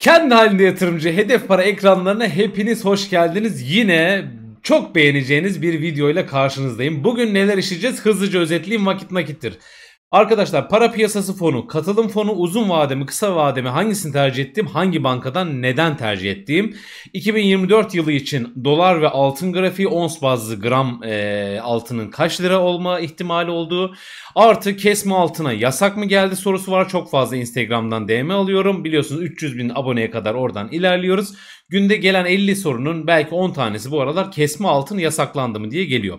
Kendi halinde yatırımcı hedef para ekranlarına hepiniz hoş geldiniz. Yine çok beğeneceğiniz bir video ile karşınızdayım. Bugün neler işleyeceğiz hızlıca özetleyeyim vakit nakittir. Arkadaşlar para piyasası fonu, katılım fonu, uzun vademi, kısa vademi hangisini tercih ettim, hangi bankadan neden tercih ettiğim, 2024 yılı için dolar ve altın grafiği, ons bazlı gram e, altının kaç lira olma ihtimali olduğu, artı kesme altına yasak mı geldi sorusu var. Çok fazla Instagram'dan DM alıyorum. Biliyorsunuz 300 bin aboneye kadar oradan ilerliyoruz. Günde gelen 50 sorunun belki 10 tanesi bu aralar kesme altın yasaklandı mı diye geliyor.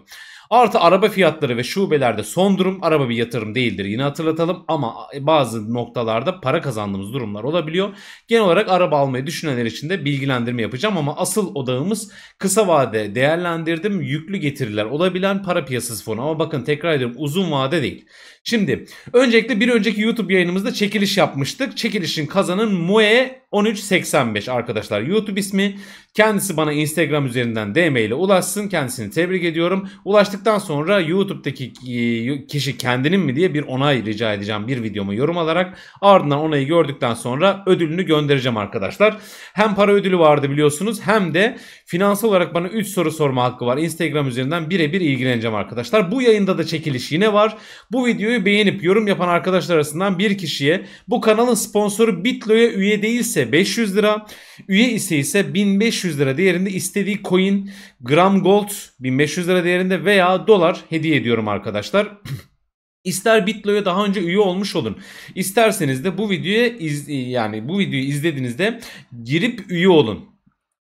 Artı araba fiyatları ve şubelerde son durum araba bir yatırım değildir. Yine hatırlatalım ama e, bazı noktalarda para kazandığımız durumlar olabiliyor. Genel olarak araba almayı düşünenler için de bilgilendirme yapacağım ama asıl odağımız kısa vade değerlendirdim yüklü getiriler olabilen para piyasası fonu ama bakın tekrar ediyorum uzun vade değil. Şimdi öncelikle bir önceki YouTube yayınımızda çekiliş yapmıştık. Çekilişin kazanın Moe 1385 arkadaşlar YouTube ismi. Kendisi bana Instagram üzerinden DM ile ulaşsın. Kendisini tebrik ediyorum. Ulaştıktan sonra YouTube'daki e, kişi kendinin mi diye bir onay rica edeceğim bir videomu yorum alarak. Ardından onayı gördükten sonra ödülünü göndereceğim arkadaşlar. Hem para ödülü vardı biliyorsunuz hem de finansal olarak bana 3 soru sorma hakkı var. Instagram üzerinden birebir ilgileneceğim arkadaşlar. Bu yayında da çekiliş yine var. Bu videoyu videoyu beğenip yorum yapan arkadaşlar arasından bir kişiye bu kanalın sponsoru Bitlo'ya üye değilse 500 lira, üye ise ise 1500 lira değerinde istediği coin, gram gold 1500 lira değerinde veya dolar hediye ediyorum arkadaşlar. İster Bitlo'ya daha önce üye olmuş olun. İsterseniz de bu videoyu iz, yani bu videoyu izlediğinizde girip üye olun.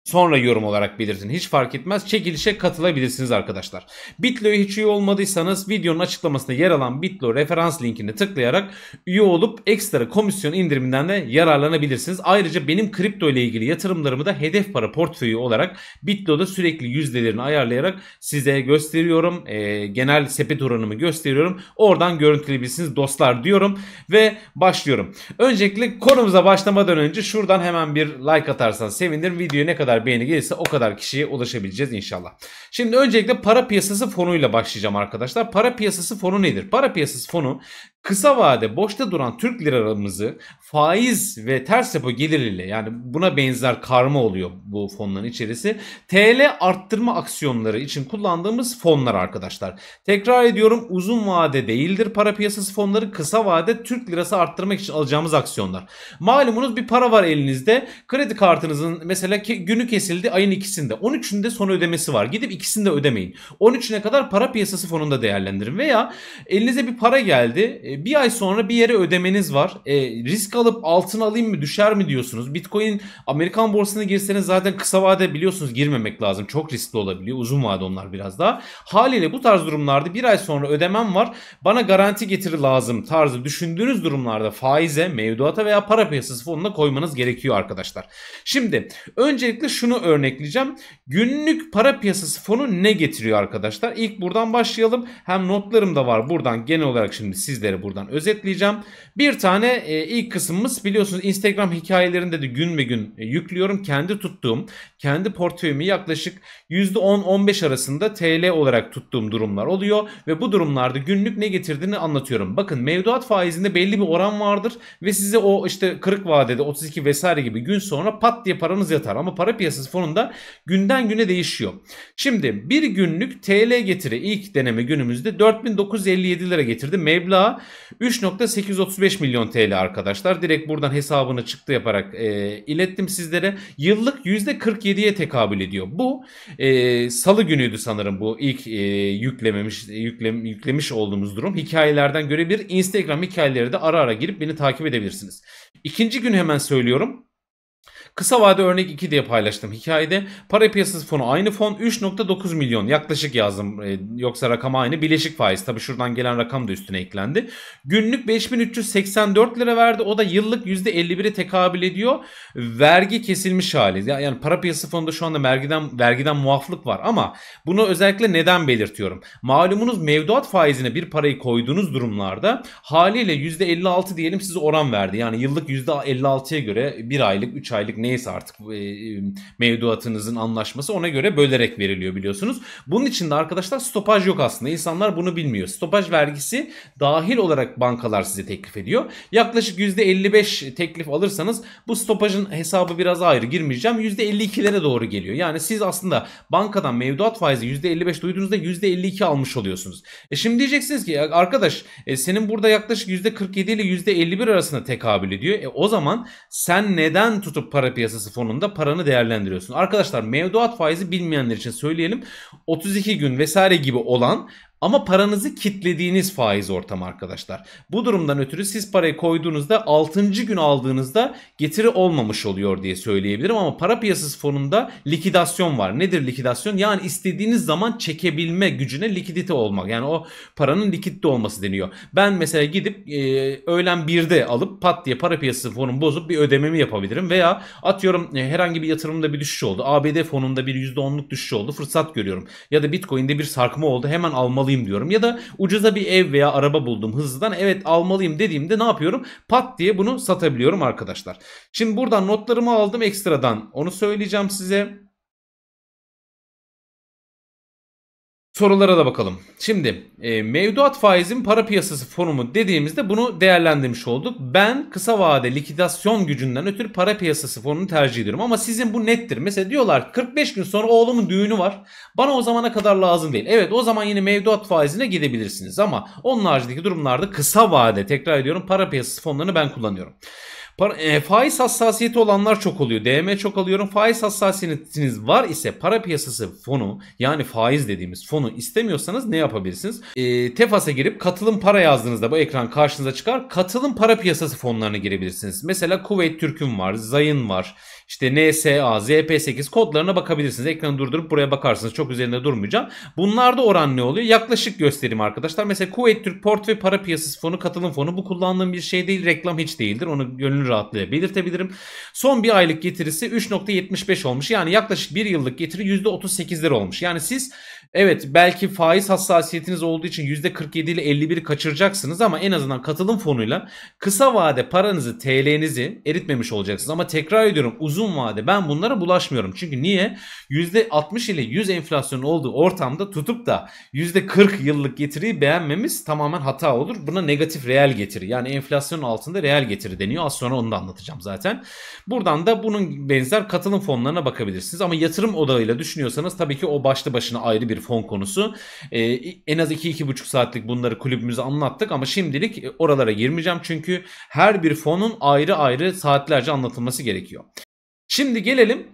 Sonra yorum olarak belirtin. Hiç fark etmez. Çekilişe katılabilirsiniz arkadaşlar. Bitlo'ya hiç üye olmadıysanız videonun açıklamasında yer alan Bitlo referans linkini tıklayarak üye olup ekstra komisyon indiriminden de yararlanabilirsiniz. Ayrıca benim kripto ile ilgili yatırımlarımı da hedef para portföyü olarak Bitlo'da sürekli yüzdelerini ayarlayarak size gösteriyorum. E, genel sepet oranımı gösteriyorum. Oradan görüntüleyebilirsiniz dostlar diyorum ve başlıyorum. Öncelikle konumuza başlamadan önce şuradan hemen bir like atarsan sevinirim. Videoya ne kadar kadar beğeni gelirse o kadar kişiye ulaşabileceğiz inşallah. Şimdi öncelikle para piyasası fonuyla başlayacağım arkadaşlar. Para piyasası fonu nedir? Para piyasası fonu kısa vade boşta duran Türk liralarımızı faiz ve ters yapı geliriyle yani buna benzer karma oluyor bu fonların içerisi. TL arttırma aksiyonları için kullandığımız fonlar arkadaşlar. Tekrar ediyorum uzun vade değildir para piyasası fonları kısa vade Türk lirası arttırmak için alacağımız aksiyonlar. Malumunuz bir para var elinizde kredi kartınızın mesela günü kesildi ayın ikisinde 13'ünde son ödemesi var gidip ikisini de ödemeyin. 13'üne kadar para piyasası fonunda değerlendirin veya elinize bir para geldi e, bir ay sonra bir yere ödemeniz var. E, risk alıp altın alayım mı düşer mi diyorsunuz. Bitcoin Amerikan borsasına girseniz zaten kısa vade biliyorsunuz girmemek lazım. Çok riskli olabiliyor. Uzun vade onlar biraz daha. Haliyle bu tarz durumlarda bir ay sonra ödemem var. Bana garanti getiri lazım tarzı düşündüğünüz durumlarda faize, mevduata veya para piyasası fonuna koymanız gerekiyor arkadaşlar. Şimdi öncelikle şunu örnekleyeceğim. Günlük para piyasası fonu ne getiriyor arkadaşlar? İlk buradan başlayalım. Hem notlarım da var buradan genel olarak şimdi sizlere buradan özetleyeceğim. Bir tane e, ilk kısmımız biliyorsunuz Instagram hikayelerinde de gün be gün e, yüklüyorum. Kendi tuttuğum, kendi portföyümü yaklaşık %10-15 arasında TL olarak tuttuğum durumlar oluyor. Ve bu durumlarda günlük ne getirdiğini anlatıyorum. Bakın mevduat faizinde belli bir oran vardır ve size o işte 40 vadede 32 vesaire gibi gün sonra pat diye paranız yatar. Ama para piyasası fonunda günden güne değişiyor. Şimdi bir günlük TL getiri ilk deneme günümüzde 4957 lira getirdi. Meblağı 3.835 milyon TL arkadaşlar. Direkt buradan hesabını çıktı yaparak e, ilettim sizlere. Yıllık %47'ye tekabül ediyor. Bu e, salı günüydü sanırım bu ilk e, yüklememiş yüklem, yüklemiş olduğumuz durum. Hikayelerden göre bir Instagram hikayeleri de ara ara girip beni takip edebilirsiniz. İkinci gün hemen söylüyorum. Kısa vade örnek 2 diye paylaştım hikayede. Para piyasası fonu aynı fon 3.9 milyon yaklaşık yazdım. E, yoksa rakam aynı. Bileşik faiz tabi şuradan gelen rakam da üstüne eklendi. Günlük 5384 lira verdi. O da yıllık %51'e tekabül ediyor. Vergi kesilmiş hali. Yani para piyasası fonunda şu anda vergiden vergiden muaflık var ama bunu özellikle neden belirtiyorum? Malumunuz mevduat faizine bir parayı koyduğunuz durumlarda haliyle %56 diyelim size oran verdi. Yani yıllık %56'ya göre 1 aylık, 3 aylık neyse artık e, e, mevduatınızın anlaşması ona göre bölerek veriliyor biliyorsunuz. Bunun için de arkadaşlar stopaj yok aslında. insanlar bunu bilmiyor. Stopaj vergisi dahil olarak bankalar size teklif ediyor. Yaklaşık %55 teklif alırsanız bu stopajın hesabı biraz ayrı girmeyeceğim. %52'lere doğru geliyor. Yani siz aslında bankadan mevduat faizi %55 duyduğunuzda %52 almış oluyorsunuz. E şimdi diyeceksiniz ki arkadaş e, senin burada yaklaşık %47 ile %51 arasında tekabül ediyor. E o zaman sen neden tutup para para piyasası fonunda paranı değerlendiriyorsun. Arkadaşlar mevduat faizi bilmeyenler için söyleyelim. 32 gün vesaire gibi olan ama paranızı kitlediğiniz faiz ortam arkadaşlar. Bu durumdan ötürü siz parayı koyduğunuzda 6. gün aldığınızda getiri olmamış oluyor diye söyleyebilirim. Ama para piyasası fonunda likidasyon var. Nedir likidasyon? Yani istediğiniz zaman çekebilme gücüne likidite olmak. Yani o paranın likitte olması deniyor. Ben mesela gidip e, öğlen 1'de alıp pat diye para piyasası fonunu bozup bir ödememi yapabilirim. Veya atıyorum e, herhangi bir yatırımda bir düşüş oldu. ABD fonunda bir %10'luk düşüş oldu. Fırsat görüyorum. Ya da Bitcoin'de bir sarkma oldu. Hemen almalı almalıyım diyorum. Ya da ucuza bir ev veya araba buldum hızlıdan evet almalıyım dediğimde ne yapıyorum? Pat diye bunu satabiliyorum arkadaşlar. Şimdi buradan notlarımı aldım ekstradan onu söyleyeceğim size. sorulara da bakalım. Şimdi e, mevduat faizin para piyasası forumu dediğimizde bunu değerlendirmiş olduk. Ben kısa vade likidasyon gücünden ötürü para piyasası fonunu tercih ediyorum. Ama sizin bu nettir. Mesela diyorlar 45 gün sonra oğlumun düğünü var. Bana o zamana kadar lazım değil. Evet o zaman yine mevduat faizine gidebilirsiniz. Ama onun haricindeki durumlarda kısa vade tekrar ediyorum para piyasası fonlarını ben kullanıyorum. Para, e, faiz hassasiyeti olanlar çok oluyor. DM çok alıyorum. Faiz hassasiyetiniz var ise para piyasası fonu yani faiz dediğimiz fonu istemiyorsanız ne yapabilirsiniz? E, Tefas'a girip katılım para yazdığınızda bu ekran karşınıza çıkar. Katılım para piyasası fonlarına girebilirsiniz. Mesela Kuveyt Türk'ün var, Zayın var işte NSA, ZP8 kodlarına bakabilirsiniz. Ekranı durdurup buraya bakarsınız. Çok üzerinde durmayacağım. Bunlarda oran ne oluyor? Yaklaşık gösterim arkadaşlar. Mesela Kuveyt Türk Port ve Para Piyasası Fonu, Katılım Fonu bu kullandığım bir şey değil. Reklam hiç değildir. Onu gönül rahatlığı belirtebilirim. Son bir aylık getirisi 3.75 olmuş. Yani yaklaşık bir yıllık getiri %38 lira olmuş. Yani siz Evet belki faiz hassasiyetiniz olduğu için %47 ile 51 kaçıracaksınız ama en azından katılım fonuyla kısa vade paranızı TL'nizi eritmemiş olacaksınız. Ama tekrar ediyorum uzun vade ben bunlara bulaşmıyorum. Çünkü niye? %60 ile 100 enflasyonun olduğu ortamda tutup da %40 yıllık getiriyi beğenmemiz tamamen hata olur. Buna negatif reel getiri yani enflasyon altında reel getiri deniyor. Az sonra onu da anlatacağım zaten. Buradan da bunun benzer katılım fonlarına bakabilirsiniz. Ama yatırım odağıyla düşünüyorsanız tabii ki o başlı başına ayrı bir bir fon konusu. E, en az 2-2,5 saatlik bunları kulübümüze anlattık ama şimdilik e, oralara girmeyeceğim çünkü her bir fonun ayrı ayrı saatlerce anlatılması gerekiyor. Şimdi gelelim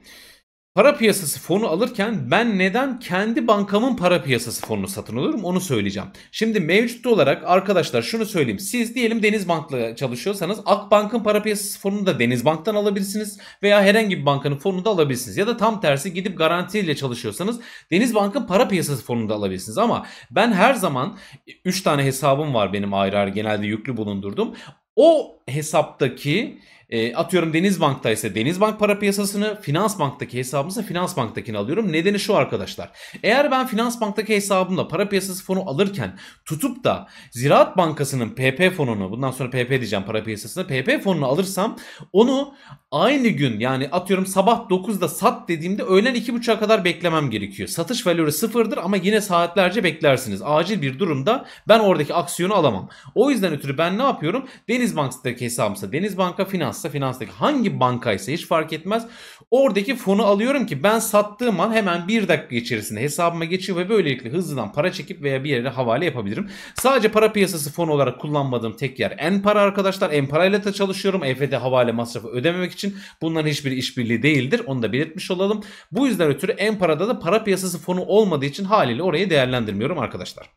para piyasası fonu alırken ben neden kendi bankamın para piyasası fonunu satın alıyorum onu söyleyeceğim. Şimdi mevcut olarak arkadaşlar şunu söyleyeyim. Siz diyelim Denizbank'la çalışıyorsanız Akbank'ın para piyasası fonunu da Denizbank'tan alabilirsiniz veya herhangi bir bankanın fonunu da alabilirsiniz. Ya da tam tersi gidip garantiyle çalışıyorsanız Denizbank'ın para piyasası fonunu da alabilirsiniz. Ama ben her zaman 3 tane hesabım var benim ayrı ayrı genelde yüklü bulundurdum. O hesaptaki e, atıyorum Denizbank'ta ise Denizbank para piyasasını, Finansbank'taki hesabımsa Finansbank'takini alıyorum. Nedeni şu arkadaşlar. Eğer ben Finansbank'taki hesabımla para piyasası fonu alırken tutup da Ziraat Bankası'nın PP fonunu, bundan sonra PP diyeceğim para piyasasında PP fonunu alırsam onu aynı gün yani atıyorum sabah 9'da sat dediğimde öğlen 2.30'a kadar beklemem gerekiyor. Satış valörü sıfırdır ama yine saatlerce beklersiniz. Acil bir durumda ben oradaki aksiyonu alamam. O yüzden ötürü ben ne yapıyorum? Denizbank'taki hesabımsa Denizbank'a Finans Finansta finanstaki hangi bankaysa hiç fark etmez. Oradaki fonu alıyorum ki ben sattığım an hemen bir dakika içerisinde hesabıma geçiyor ve böylelikle hızlıdan para çekip veya bir yere havale yapabilirim. Sadece para piyasası fonu olarak kullanmadığım tek yer en para arkadaşlar. En parayla da çalışıyorum. EFT havale masrafı ödememek için bunların hiçbir işbirliği değildir. Onu da belirtmiş olalım. Bu yüzden ötürü en parada da para piyasası fonu olmadığı için haliyle orayı değerlendirmiyorum arkadaşlar.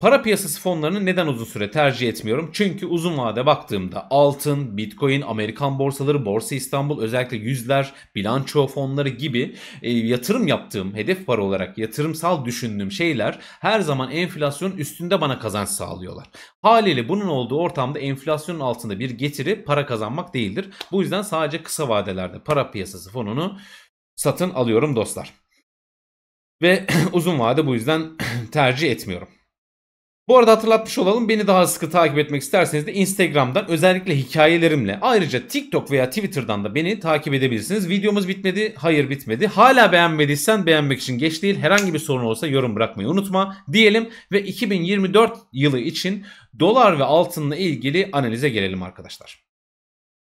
Para piyasası fonlarını neden uzun süre tercih etmiyorum? Çünkü uzun vade baktığımda altın, bitcoin, Amerikan borsaları, Borsa İstanbul özellikle yüzler, bilanço fonları gibi e, yatırım yaptığım, hedef para olarak yatırımsal düşündüğüm şeyler her zaman enflasyon üstünde bana kazanç sağlıyorlar. Haliyle bunun olduğu ortamda enflasyonun altında bir getiri para kazanmak değildir. Bu yüzden sadece kısa vadelerde para piyasası fonunu satın alıyorum dostlar. Ve uzun vade bu yüzden tercih etmiyorum. Bu arada hatırlatmış olalım beni daha sıkı takip etmek isterseniz de Instagram'dan özellikle hikayelerimle ayrıca TikTok veya Twitter'dan da beni takip edebilirsiniz. Videomuz bitmedi, hayır bitmedi. Hala beğenmediysen beğenmek için geç değil. Herhangi bir sorun olsa yorum bırakmayı unutma diyelim ve 2024 yılı için dolar ve altınla ilgili analize gelelim arkadaşlar.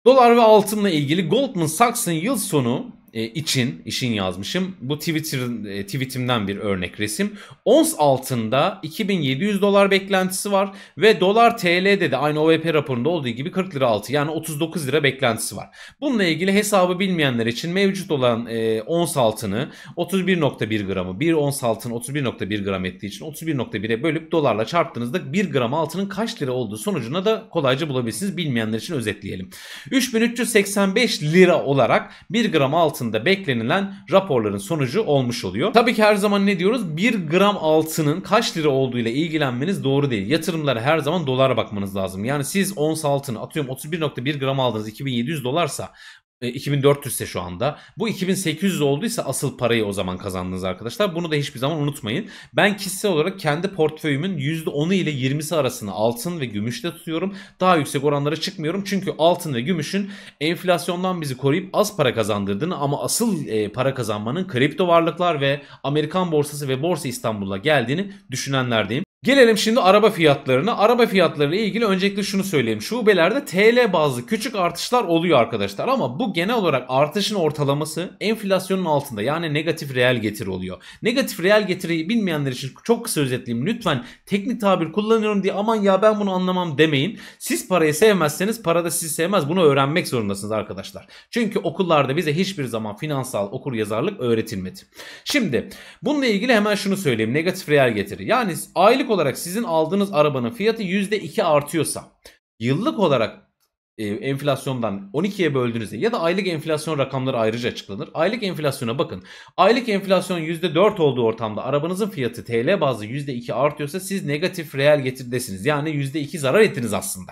Dolar ve altınla ilgili Goldman Sachs'ın yıl sonu e, için işin yazmışım. Bu Twitter e, tweetimden bir örnek resim. Ons altında 2700 dolar beklentisi var ve dolar TL'de de aynı OVP raporunda olduğu gibi 40 lira altı yani 39 lira beklentisi var. Bununla ilgili hesabı bilmeyenler için mevcut olan e, ons altını 31.1 gramı bir ons altın 31.1 gram ettiği için 31.1'e bölüp dolarla çarptığınızda 1 gram altının kaç lira olduğu sonucuna da kolayca bulabilirsiniz. Bilmeyenler için özetleyelim. 3385 lira olarak 1 gram altın altında beklenilen raporların sonucu olmuş oluyor. Tabii ki her zaman ne diyoruz? 1 gram altının kaç lira olduğu ile ilgilenmeniz doğru değil. Yatırımlara her zaman dolara bakmanız lazım. Yani siz ons altını atıyorum 31.1 gram aldınız 2700 dolarsa 2400 e, ise şu anda. Bu 2800 olduysa asıl parayı o zaman kazandınız arkadaşlar. Bunu da hiçbir zaman unutmayın. Ben kişisel olarak kendi portföyümün %10'u ile 20'si arasını altın ve gümüşte tutuyorum. Daha yüksek oranlara çıkmıyorum. Çünkü altın ve gümüşün enflasyondan bizi koruyup az para kazandırdığını ama asıl e, para kazanmanın kripto varlıklar ve Amerikan borsası ve Borsa İstanbul'a geldiğini düşünenlerdeyim. Gelelim şimdi araba fiyatlarına. Araba fiyatlarıyla ilgili öncelikle şunu söyleyeyim. Şubelerde TL bazlı küçük artışlar oluyor arkadaşlar ama bu genel olarak artışın ortalaması enflasyonun altında yani negatif reel getiri oluyor. Negatif reel getiriyi bilmeyenler için çok kısa özetleyeyim. Lütfen teknik tabir kullanıyorum diye aman ya ben bunu anlamam demeyin. Siz parayı sevmezseniz para da sizi sevmez. Bunu öğrenmek zorundasınız arkadaşlar. Çünkü okullarda bize hiçbir zaman finansal okur yazarlık öğretilmedi. Şimdi bununla ilgili hemen şunu söyleyeyim. Negatif reel getiri. Yani aylık aylık olarak sizin aldığınız arabanın fiyatı %2 artıyorsa yıllık olarak e, enflasyondan 12'ye böldüğünüzde ya da aylık enflasyon rakamları ayrıca açıklanır. Aylık enflasyona bakın. Aylık enflasyon %4 olduğu ortamda arabanızın fiyatı TL bazlı %2 artıyorsa siz negatif reel getirdesiniz. Yani %2 zarar ettiniz aslında.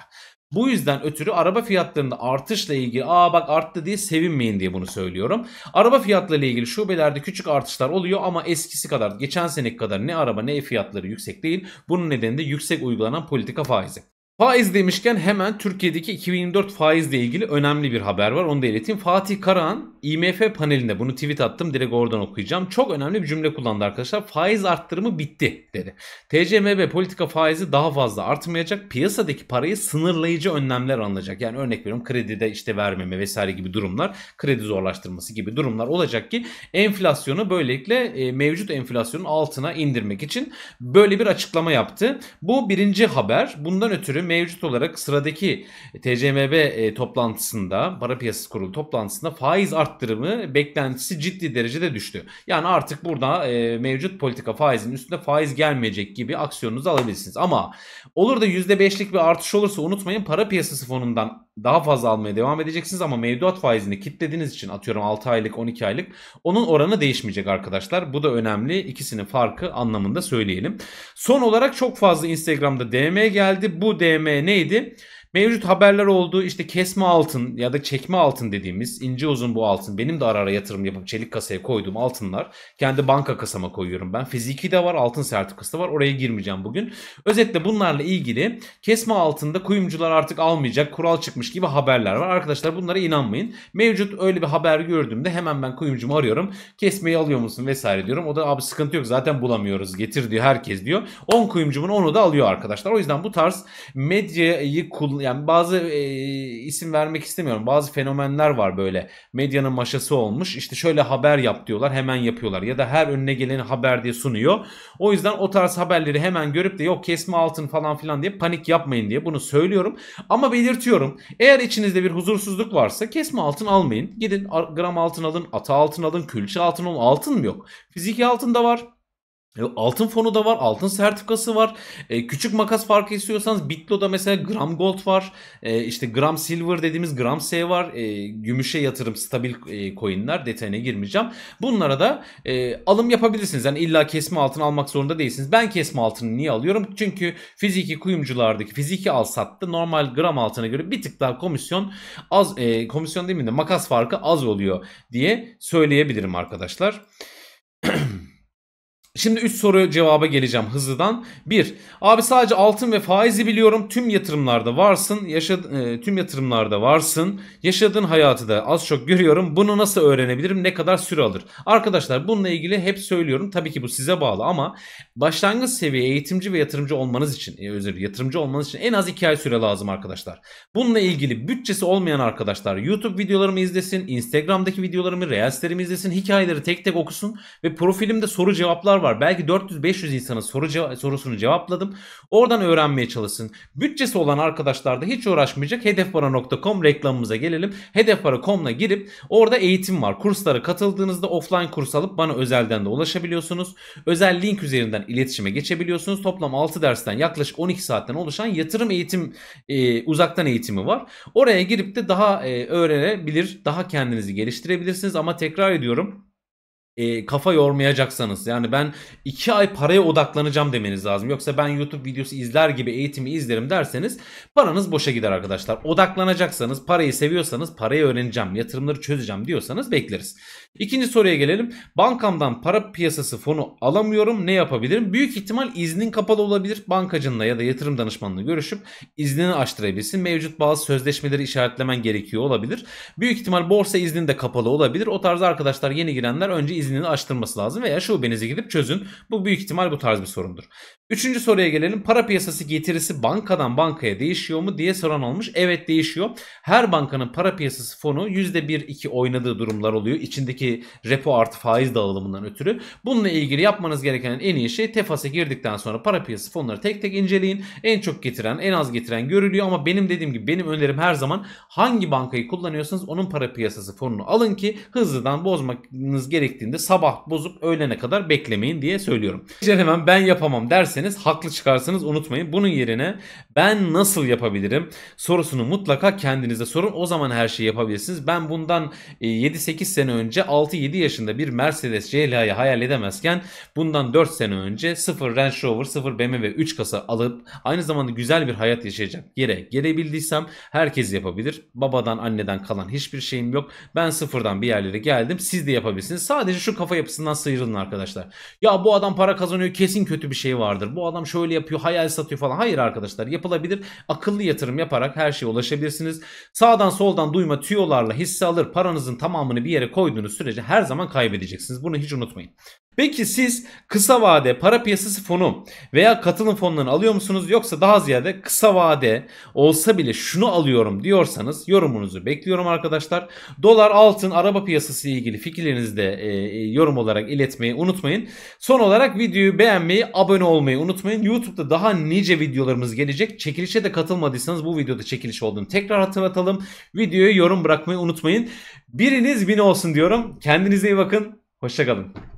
Bu yüzden ötürü araba fiyatlarında artışla ilgili aa bak arttı diye sevinmeyin diye bunu söylüyorum. Araba fiyatlarıyla ilgili şubelerde küçük artışlar oluyor ama eskisi kadar geçen seneki kadar ne araba ne ev fiyatları yüksek değil. Bunun nedeni de yüksek uygulanan politika faizi. Faiz demişken hemen Türkiye'deki 2024 faizle ilgili önemli bir haber var. Onu da ileteyim. Fatih Karahan IMF panelinde bunu tweet attım direkt oradan okuyacağım. Çok önemli bir cümle kullandı arkadaşlar. Faiz arttırımı bitti dedi. TCMB politika faizi daha fazla artmayacak. Piyasadaki parayı sınırlayıcı önlemler alınacak. Yani örnek veriyorum kredide işte vermeme vesaire gibi durumlar. Kredi zorlaştırması gibi durumlar olacak ki enflasyonu böylelikle e, mevcut enflasyonun altına indirmek için böyle bir açıklama yaptı. Bu birinci haber. Bundan ötürü mevcut olarak sıradaki e, TCMB e, toplantısında, para piyasası kurulu toplantısında faiz arttırımı beklentisi ciddi derecede düştü. Yani artık burada e, mevcut politika faizin üstünde faiz gelmeyecek gibi aksiyonunuzu alabilirsiniz. Ama olur da %5'lik bir artış olursa unutmayın para piyasası fonundan daha fazla almaya devam edeceksiniz ama mevduat faizini kitlediğiniz için atıyorum 6 aylık 12 aylık onun oranı değişmeyecek arkadaşlar. Bu da önemli. ikisinin farkı anlamında söyleyelim. Son olarak çok fazla Instagram'da DM geldi. Bu DM neydi? Mevcut haberler olduğu işte kesme altın ya da çekme altın dediğimiz ince uzun bu altın. Benim de ara ara yatırım yapıp çelik kasaya koyduğum altınlar. Kendi banka kasama koyuyorum ben. Fiziki de var altın sertifikası da var. Oraya girmeyeceğim bugün. Özetle bunlarla ilgili kesme altında kuyumcular artık almayacak kural çıkmış gibi haberler var. Arkadaşlar bunlara inanmayın. Mevcut öyle bir haber gördüğümde hemen ben kuyumcumu arıyorum. Kesmeyi alıyor musun vesaire diyorum. O da abi sıkıntı yok zaten bulamıyoruz getir diyor herkes diyor. 10 kuyumcumun onu da alıyor arkadaşlar. O yüzden bu tarz medyayı kullan yani bazı e, isim vermek istemiyorum. Bazı fenomenler var böyle. Medyanın maşası olmuş. İşte şöyle haber yap diyorlar hemen yapıyorlar. Ya da her önüne geleni haber diye sunuyor. O yüzden o tarz haberleri hemen görüp de yok kesme altın falan filan diye panik yapmayın diye bunu söylüyorum. Ama belirtiyorum. Eğer içinizde bir huzursuzluk varsa kesme altın almayın. Gidin gram altın alın, ata altın alın, külçe altın alın. Altın mı yok? Fiziki altın da var. E, altın fonu da var, altın sertifikası var. E, küçük makas farkı istiyorsanız Bitlo'da mesela gram gold var. E, işte gram silver dediğimiz gram S var. E, gümüşe yatırım stabil e, coinler detayına girmeyeceğim. Bunlara da e, alım yapabilirsiniz. Yani illa kesme altın almak zorunda değilsiniz. Ben kesme altını niye alıyorum? Çünkü fiziki kuyumculardaki fiziki al sattı normal gram altına göre bir tık daha komisyon az e, komisyon değil mi de makas farkı az oluyor diye söyleyebilirim arkadaşlar. Şimdi 3 soru cevaba geleceğim hızlıdan. 1. Abi sadece altın ve faizi biliyorum. Tüm yatırımlarda varsın. Yaşad e, tüm yatırımlarda varsın. Yaşadığın hayatı da az çok görüyorum. Bunu nasıl öğrenebilirim? Ne kadar süre alır? Arkadaşlar bununla ilgili hep söylüyorum. Tabii ki bu size bağlı ama başlangıç seviye eğitimci ve yatırımcı olmanız için, e, özür yatırımcı olmanız için en az 2 ay süre lazım arkadaşlar. Bununla ilgili bütçesi olmayan arkadaşlar YouTube videolarımı izlesin, Instagram'daki videolarımı, Reels'lerimi izlesin, hikayeleri tek tek okusun ve profilimde soru cevaplar var var. Belki 400-500 insanın soru ceva- sorusunu cevapladım. Oradan öğrenmeye çalışsın. Bütçesi olan arkadaşlar da hiç uğraşmayacak. Hedefpara.com reklamımıza gelelim. Hedefpara.com'la girip orada eğitim var. Kurslara katıldığınızda offline kurs alıp bana özelden de ulaşabiliyorsunuz. Özel link üzerinden iletişime geçebiliyorsunuz. Toplam 6 dersten yaklaşık 12 saatten oluşan yatırım eğitim e, uzaktan eğitimi var. Oraya girip de daha e, öğrenebilir, daha kendinizi geliştirebilirsiniz ama tekrar ediyorum e, kafa yormayacaksanız yani ben 2 ay paraya odaklanacağım demeniz lazım. Yoksa ben YouTube videosu izler gibi eğitimi izlerim derseniz paranız boşa gider arkadaşlar. Odaklanacaksanız, parayı seviyorsanız, parayı öğreneceğim, yatırımları çözeceğim diyorsanız bekleriz. İkinci soruya gelelim. Bankamdan para piyasası fonu alamıyorum. Ne yapabilirim? Büyük ihtimal iznin kapalı olabilir. Bankacınla ya da yatırım danışmanına görüşüp iznini açtırabilsin. Mevcut bazı sözleşmeleri işaretlemen gerekiyor olabilir. Büyük ihtimal borsa iznin de kapalı olabilir. O tarz arkadaşlar yeni girenler önce izin iznini açtırması lazım veya şubenize gidip çözün. Bu büyük ihtimal bu tarz bir sorundur. Üçüncü soruya gelelim. Para piyasası getirisi bankadan bankaya değişiyor mu diye soran olmuş. Evet değişiyor. Her bankanın para piyasası fonu %1-2 oynadığı durumlar oluyor. İçindeki repo artı faiz dağılımından ötürü. Bununla ilgili yapmanız gereken en iyi şey TEFAS'a girdikten sonra para piyasası fonları tek tek inceleyin. En çok getiren, en az getiren görülüyor ama benim dediğim gibi benim önerim her zaman hangi bankayı kullanıyorsanız onun para piyasası fonunu alın ki hızlıdan bozmanız gerektiğinde halinde sabah bozup öğlene kadar beklemeyin diye söylüyorum. Hemen ben yapamam derseniz haklı çıkarsınız unutmayın. Bunun yerine ben nasıl yapabilirim sorusunu mutlaka kendinize sorun. O zaman her şeyi yapabilirsiniz. Ben bundan 7-8 e, sene önce 6-7 yaşında bir Mercedes CLA'yı hayal edemezken bundan 4 sene önce 0 Range Rover, 0 BMW 3 kasa alıp aynı zamanda güzel bir hayat yaşayacak yere gelebildiysem herkes yapabilir. Babadan anneden kalan hiçbir şeyim yok. Ben sıfırdan bir yerlere geldim. Siz de yapabilirsiniz. Sadece şu kafa yapısından sıyrılın arkadaşlar. Ya bu adam para kazanıyor kesin kötü bir şey vardır. Bu adam şöyle yapıyor hayal satıyor falan. Hayır arkadaşlar yapılabilir. Akıllı yatırım yaparak her şeye ulaşabilirsiniz. Sağdan soldan duyma tüyolarla hisse alır paranızın tamamını bir yere koyduğunuz sürece her zaman kaybedeceksiniz. Bunu hiç unutmayın. Peki siz kısa vade para piyasası fonu veya katılım fonlarını alıyor musunuz? Yoksa daha ziyade kısa vade olsa bile şunu alıyorum diyorsanız yorumunuzu bekliyorum arkadaşlar. Dolar, altın, araba piyasası ile ilgili fikirlerinizi de e, e yorum olarak iletmeyi unutmayın. Son olarak videoyu beğenmeyi, abone olmayı unutmayın. YouTube'da daha nice videolarımız gelecek. Çekilişe de katılmadıysanız bu videoda çekiliş olduğunu tekrar hatırlatalım. Videoya yorum bırakmayı unutmayın. Biriniz bin olsun diyorum. Kendinize iyi bakın. Hoşçakalın.